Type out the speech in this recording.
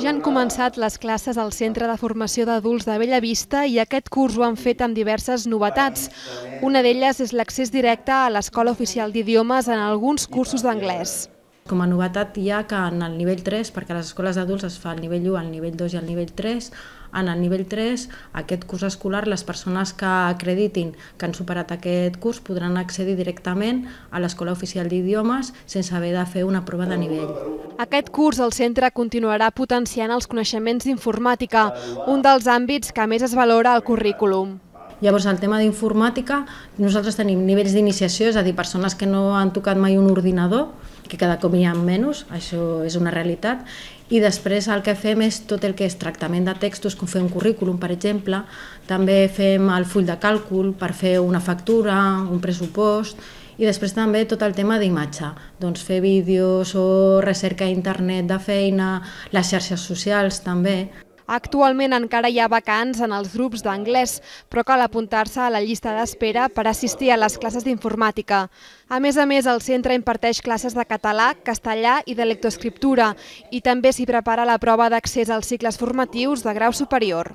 Ja han començat les classes al Centre de Formació d'Adults de Bellavista i aquest curs ho han fet amb diverses novetats. Una d'elles és l'accés directe a l'Escola Oficial d'Idiomes en alguns cursos d'anglès. Com a novetat hi ha que en el nivell 3, perquè a les escoles d'adults es fa el nivell 1, el nivell 2 i el nivell 3, en el nivell 3, aquest curs escolar, les persones que acreditin que han superat aquest curs podran accedir directament a l'Escola Oficial d'Idiomes sense haver de fer una prova de nivell. Aquest curs el centre continuarà potenciant els coneixements d'informàtica, un dels àmbits que més es valora al currículum. Llavors, el tema d'informàtica, nosaltres tenim nivells d'iniciació, és a dir, persones que no han tocat mai un ordinador, que cada cop hi ha menys, això és una realitat, i després el que fem és tot el que és tractament de textos, com fer un currículum, per exemple, també fem el full de càlcul per fer una factura, un pressupost, i després també tot el tema d'imatge, doncs fer vídeos o recerca a internet de feina, les xarxes socials també. Actualment encara hi ha vacants en els grups d'anglès, però cal apuntar-se a la llista d'espera per assistir a les classes d'informàtica. A més a més, el centre imparteix classes de català, castellà i de lectoescriptura i també s'hi prepara la prova d'accés als cicles formatius de grau superior.